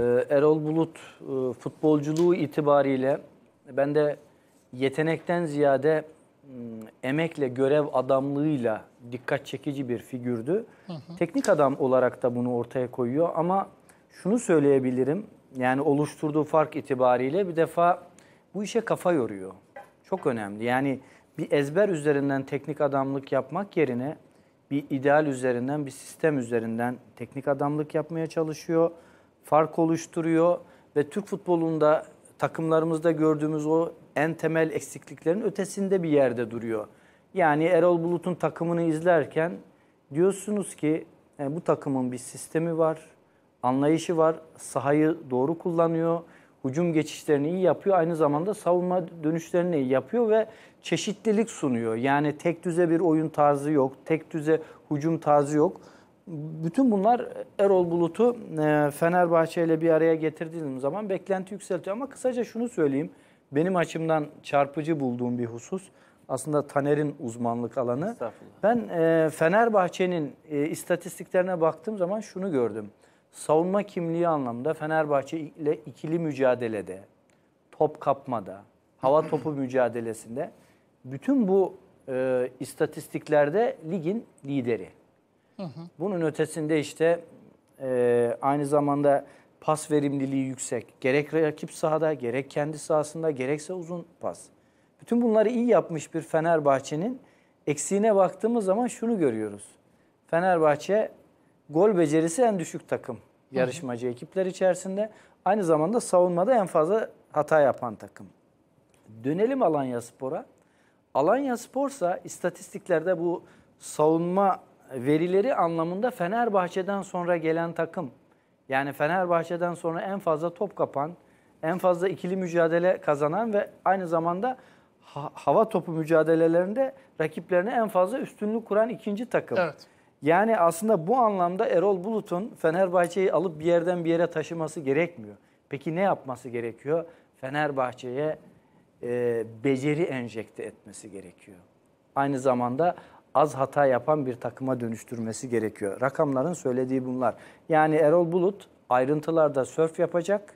Ee, Erol Bulut e, futbolculuğu itibariyle ben de yetenekten ziyade hmm, emekle, görev adamlığıyla dikkat çekici bir figürdü. Hı hı. Teknik adam olarak da bunu ortaya koyuyor ama şunu söyleyebilirim. Yani oluşturduğu fark itibariyle bir defa bu işe kafa yoruyor. Çok önemli. Yani bir ezber üzerinden teknik adamlık yapmak yerine bir ideal üzerinden, bir sistem üzerinden teknik adamlık yapmaya çalışıyor fark oluşturuyor ve Türk futbolunda takımlarımızda gördüğümüz o en temel eksikliklerin ötesinde bir yerde duruyor. Yani Erol Bulut'un takımını izlerken diyorsunuz ki yani bu takımın bir sistemi var, anlayışı var, sahayı doğru kullanıyor, hücum geçişlerini iyi yapıyor, aynı zamanda savunma dönüşlerini iyi yapıyor ve çeşitlilik sunuyor. Yani tek düze bir oyun tarzı yok, tek düze hücum tarzı yok bütün bunlar Erol Bulut'u e, Fenerbahçe ile bir araya getirdiğim zaman beklenti yükseltiyor. Ama kısaca şunu söyleyeyim. Benim açımdan çarpıcı bulduğum bir husus aslında Taner'in uzmanlık alanı. Ben e, Fenerbahçe'nin e, istatistiklerine baktığım zaman şunu gördüm. Savunma kimliği anlamında Fenerbahçe ile ikili mücadelede, top kapmada, hava topu mücadelesinde bütün bu e, istatistiklerde ligin lideri. Hı Bunun ötesinde işte e, aynı zamanda pas verimliliği yüksek. Gerek rakip sahada, gerek kendi sahasında, gerekse uzun pas. Bütün bunları iyi yapmış bir Fenerbahçe'nin eksiğine baktığımız zaman şunu görüyoruz. Fenerbahçe gol becerisi en düşük takım yarışmacı hı hı. ekipler içerisinde. Aynı zamanda savunmada en fazla hata yapan takım. Dönelim Alanya Spor'a. Alanya Spor'sa istatistiklerde bu savunma verileri anlamında Fenerbahçe'den sonra gelen takım. Yani Fenerbahçe'den sonra en fazla top kapan, en fazla ikili mücadele kazanan ve aynı zamanda ha hava topu mücadelelerinde rakiplerine en fazla üstünlük kuran ikinci takım. Evet. Yani aslında bu anlamda Erol Bulut'un Fenerbahçe'yi alıp bir yerden bir yere taşıması gerekmiyor. Peki ne yapması gerekiyor? Fenerbahçe'ye e, beceri enjekte etmesi gerekiyor. Aynı zamanda az hata yapan bir takıma dönüştürmesi gerekiyor. Rakamların söylediği bunlar. Yani Erol Bulut ayrıntılarda sörf yapacak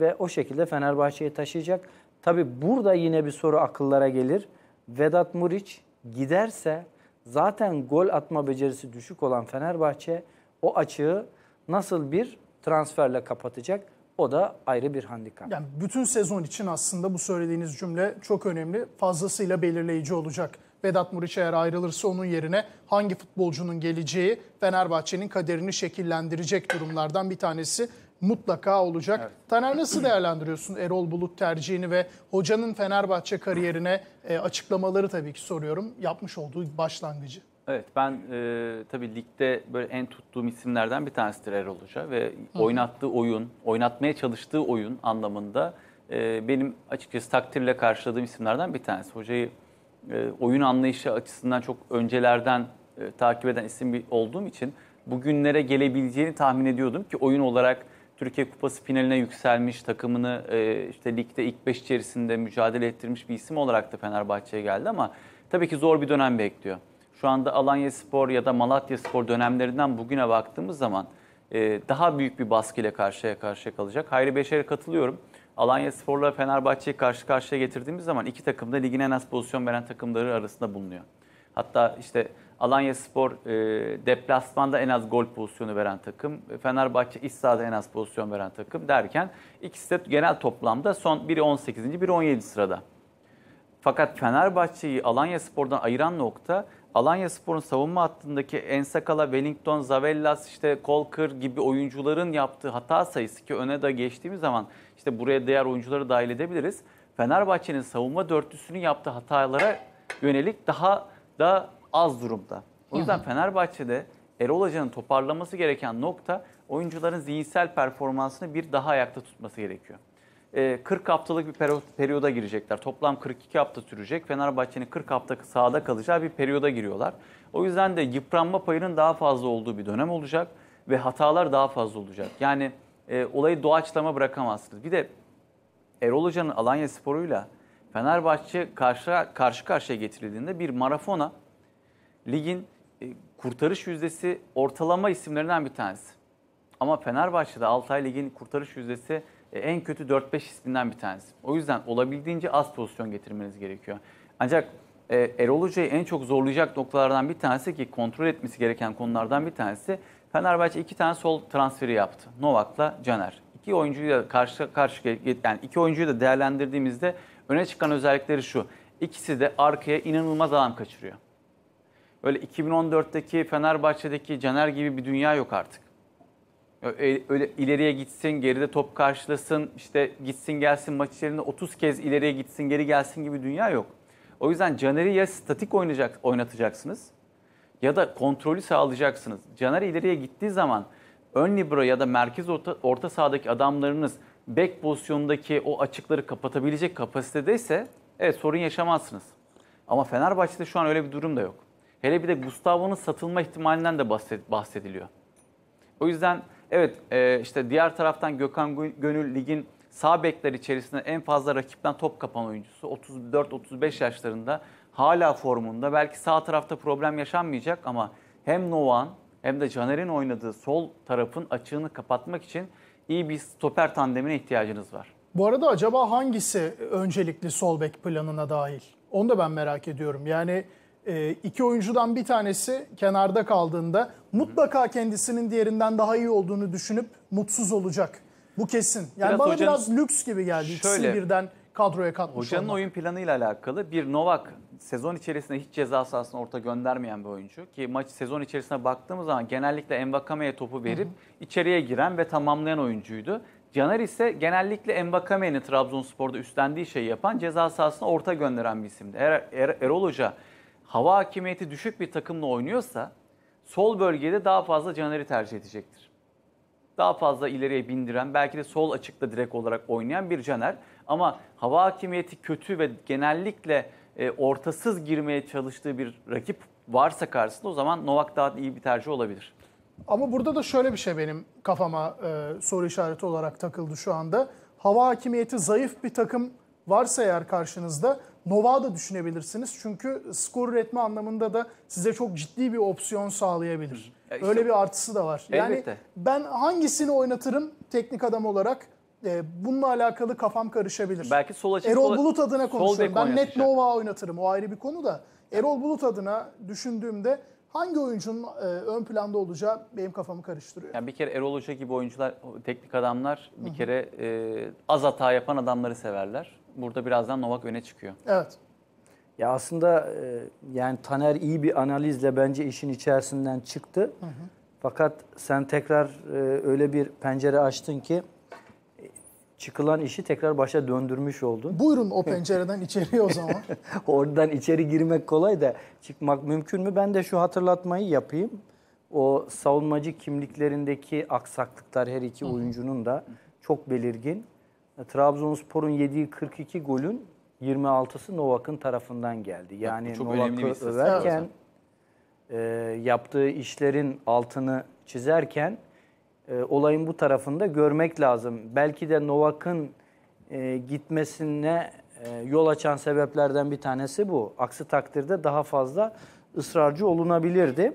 ve o şekilde Fenerbahçe'yi taşıyacak. Tabii burada yine bir soru akıllara gelir. Vedat Muriç giderse zaten gol atma becerisi düşük olan Fenerbahçe o açığı nasıl bir transferle kapatacak? O da ayrı bir handikap. Yani bütün sezon için aslında bu söylediğiniz cümle çok önemli. Fazlasıyla belirleyici olacak. Vedat Muriç eğer ayrılırsa onun yerine hangi futbolcunun geleceği Fenerbahçe'nin kaderini şekillendirecek durumlardan bir tanesi mutlaka olacak. Evet. Taner nasıl değerlendiriyorsun Erol Bulut tercihini ve hocanın Fenerbahçe kariyerine e, açıklamaları tabii ki soruyorum. Yapmış olduğu başlangıcı. Evet ben e, tabii ligde böyle en tuttuğum isimlerden bir tanesidir Erol Hoca ve Hı. oynattığı oyun, oynatmaya çalıştığı oyun anlamında e, benim açıkçası takdirle karşıladığım isimlerden bir tanesi. Hocayı e, oyun anlayışı açısından çok öncelerden e, takip eden isim bir, olduğum için bugünlere gelebileceğini tahmin ediyordum ki oyun olarak Türkiye Kupası finaline yükselmiş takımını e, işte ligde ilk 5 içerisinde mücadele ettirmiş bir isim olarak da Fenerbahçe'ye geldi ama tabii ki zor bir dönem bekliyor. Şu anda Alanya Spor ya da Malatya Spor dönemlerinden bugüne baktığımız zaman e, daha büyük bir baskıyla karşıya karşıya kalacak. Hayri Beşer'e katılıyorum. Alanya Spor'la Fenerbahçe'yi karşı karşıya getirdiğimiz zaman iki takım da ligin en az pozisyon veren takımları arasında bulunuyor. Hatta işte Alanya Spor e, deplasmanda en az gol pozisyonu veren takım, Fenerbahçe iç sahada en az pozisyon veren takım derken ikisi de genel toplamda son biri 18. biri 17. sırada. Fakat Fenerbahçe'yi Alanya Spor'dan ayıran nokta Alanya Spor'un savunma hattındaki Ensakala, Wellington, Zavellas, işte Kolkır gibi oyuncuların yaptığı hata sayısı ki öne de geçtiğimiz zaman işte buraya diğer oyuncuları dahil edebiliriz. Fenerbahçe'nin savunma dörtlüsünün yaptığı hatalara yönelik daha da az durumda. O yüzden Fenerbahçe'de Erol Hoca'nın toparlaması gereken nokta oyuncuların zihinsel performansını bir daha ayakta tutması gerekiyor. 40 ee, haftalık bir periyoda girecekler. Toplam 42 hafta sürecek. Fenerbahçe'nin 40 hafta sahada kalacağı bir periyoda giriyorlar. O yüzden de yıpranma payının daha fazla olduğu bir dönem olacak ve hatalar daha fazla olacak. Yani e, olayı doğaçlama bırakamazsınız. Bir de Erol Hoca'nın Alanya Sporu'yla Fenerbahçe karşı, karşı karşıya getirildiğinde bir marafona ligin e, kurtarış yüzdesi ortalama isimlerinden bir tanesi. Ama Fenerbahçe'de 6 ay ligin kurtarış yüzdesi e, en kötü 4-5 isminden bir tanesi. O yüzden olabildiğince az pozisyon getirmeniz gerekiyor. Ancak e, Erol Hoca'yı en çok zorlayacak noktalardan bir tanesi ki kontrol etmesi gereken konulardan bir tanesi Fenerbahçe iki tane sol transferi yaptı. Novak'la Caner. İki oyuncuyu da karşı karşı yani iki oyuncuyu da değerlendirdiğimizde öne çıkan özellikleri şu. İkisi de arkaya inanılmaz alan kaçırıyor. Öyle 2014'teki Fenerbahçe'deki Caner gibi bir dünya yok artık. E, öyle ileriye gitsin, geride top karşılasın, işte gitsin gelsin maç içerisinde 30 kez ileriye gitsin, geri gelsin gibi dünya yok. O yüzden Caner'i ya statik oynayacak, oynatacaksınız ya da kontrolü sağlayacaksınız. Caner ileriye gittiği zaman ön libero ya da merkez orta, orta sahadaki adamlarınız back pozisyondaki o açıkları kapatabilecek kapasitedeyse evet sorun yaşamazsınız. Ama Fenerbahçe'de şu an öyle bir durum da yok. Hele bir de Gustavo'nun satılma ihtimalinden de bahsediliyor. O yüzden Evet e, işte diğer taraftan Gökhan Gönül ligin sağ bekler içerisinde en fazla rakipten top kapan oyuncusu. 34-35 yaşlarında hala formunda. Belki sağ tarafta problem yaşanmayacak ama hem Novan hem de Caner'in oynadığı sol tarafın açığını kapatmak için iyi bir stoper tandemine ihtiyacınız var. Bu arada acaba hangisi öncelikli sol bek planına dahil? Onu da ben merak ediyorum. Yani e, iki oyuncudan bir tanesi kenarda kaldığında mutlaka kendisinin diğerinden daha iyi olduğunu düşünüp mutsuz olacak. Bu kesin. Yani biraz bana hocanın, biraz lüks gibi geldi ikisini birden kadroya katmış Hocanın olmak. oyun planıyla alakalı bir Novak sezon içerisinde hiç ceza sahasına orta göndermeyen bir oyuncu. Ki maç sezon içerisinde baktığımız zaman genellikle Mbakame'ye topu verip Hı-hı. içeriye giren ve tamamlayan oyuncuydu. Caner ise genellikle Mbakame'nin Trabzonspor'da üstlendiği şeyi yapan ceza sahasına orta gönderen bir isimdi. Er, er, Erol Hoca hava hakimiyeti düşük bir takımla oynuyorsa sol bölgede daha fazla Caner'i tercih edecektir. Daha fazla ileriye bindiren, belki de sol açıkta direkt olarak oynayan bir Caner. Ama hava hakimiyeti kötü ve genellikle e, ortasız girmeye çalıştığı bir rakip varsa karşısında o zaman Novak daha iyi bir tercih olabilir. Ama burada da şöyle bir şey benim kafama e, soru işareti olarak takıldı şu anda. Hava hakimiyeti zayıf bir takım varsa eğer karşınızda Nova da düşünebilirsiniz. Çünkü skor üretme anlamında da size çok ciddi bir opsiyon sağlayabilir. Ya Öyle bir artısı da var. Elbette. Yani ben hangisini oynatırım teknik adam olarak? e, bununla alakalı kafam karışabilir. Belki sol açık Erol Bulut adına konuşuyorum. Ben net Nova oynatırım. O ayrı bir konu da. Erol Bulut adına düşündüğümde hangi oyuncunun e, ön planda olacağı benim kafamı karıştırıyor. Yani bir kere Erol Hoca gibi oyuncular, teknik adamlar bir Hı-hı. kere e, az hata yapan adamları severler. Burada birazdan Novak öne çıkıyor. Evet. Ya aslında e, yani Taner iyi bir analizle bence işin içerisinden çıktı. Hı hı. Fakat sen tekrar e, öyle bir pencere açtın ki e, çıkılan işi tekrar başa döndürmüş oldun. Buyurun o pencereden içeriye o zaman. Oradan içeri girmek kolay da çıkmak mümkün mü? Ben de şu hatırlatmayı yapayım. O savunmacı kimliklerindeki aksaklıklar her iki oyuncunun da çok belirgin. Trabzonspor'un yediği 42 golün 26'sı Novak'ın tarafından geldi. Yani evet, çok Novak'ı överken e, yaptığı işlerin altını çizerken e, olayın bu tarafında görmek lazım. Belki de Novak'ın e, gitmesine e, yol açan sebeplerden bir tanesi bu. Aksi takdirde daha fazla ısrarcı olunabilirdi.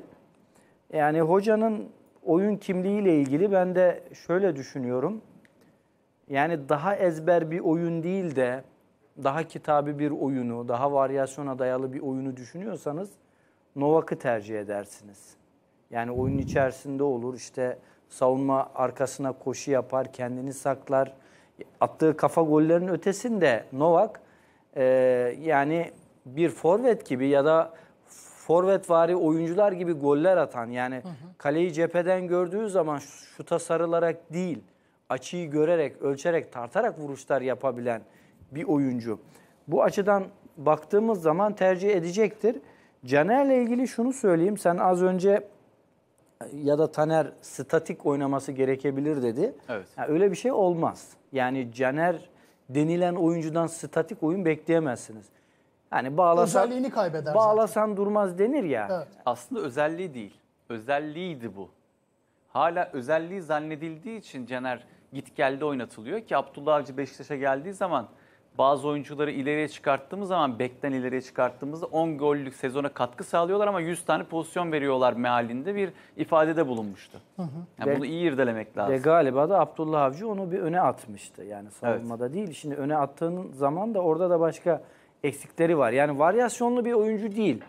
Yani hocanın oyun kimliğiyle ilgili ben de şöyle düşünüyorum. Yani daha ezber bir oyun değil de daha kitabı bir oyunu, daha varyasyona dayalı bir oyunu düşünüyorsanız Novak'ı tercih edersiniz. Yani oyun içerisinde olur işte savunma arkasına koşu yapar, kendini saklar. Attığı kafa gollerin ötesinde Novak e, yani bir forvet gibi ya da forvetvari oyuncular gibi goller atan yani hı hı. kaleyi cepheden gördüğü zaman şuta sarılarak değil açıyı görerek, ölçerek, tartarak vuruşlar yapabilen bir oyuncu. Bu açıdan baktığımız zaman tercih edecektir. Caner'le ilgili şunu söyleyeyim. Sen az önce e, ya da Taner statik oynaması gerekebilir dedi. Evet. Yani öyle bir şey olmaz. Yani Caner denilen oyuncudan statik oyun bekleyemezsiniz. Yani bağlasan, özelliğini kaybeder. Bağlasan zaten. durmaz denir ya. Evet. Aslında özelliği değil. Özelliğiydi bu. Hala özelliği zannedildiği için Caner git geldi oynatılıyor ki Abdullah Avcı Beşiktaş'a geldiği zaman bazı oyuncuları ileriye çıkarttığımız zaman bekten ileriye çıkarttığımızda 10 gollük sezona katkı sağlıyorlar ama 100 tane pozisyon veriyorlar mealinde bir ifadede bulunmuştu. Hı hı. Yani bunu iyi irdelemek lazım. Ve galiba da Abdullah Avcı onu bir öne atmıştı. Yani savunmada evet. değil. Şimdi öne attığın zaman da orada da başka eksikleri var. Yani varyasyonlu bir oyuncu değil.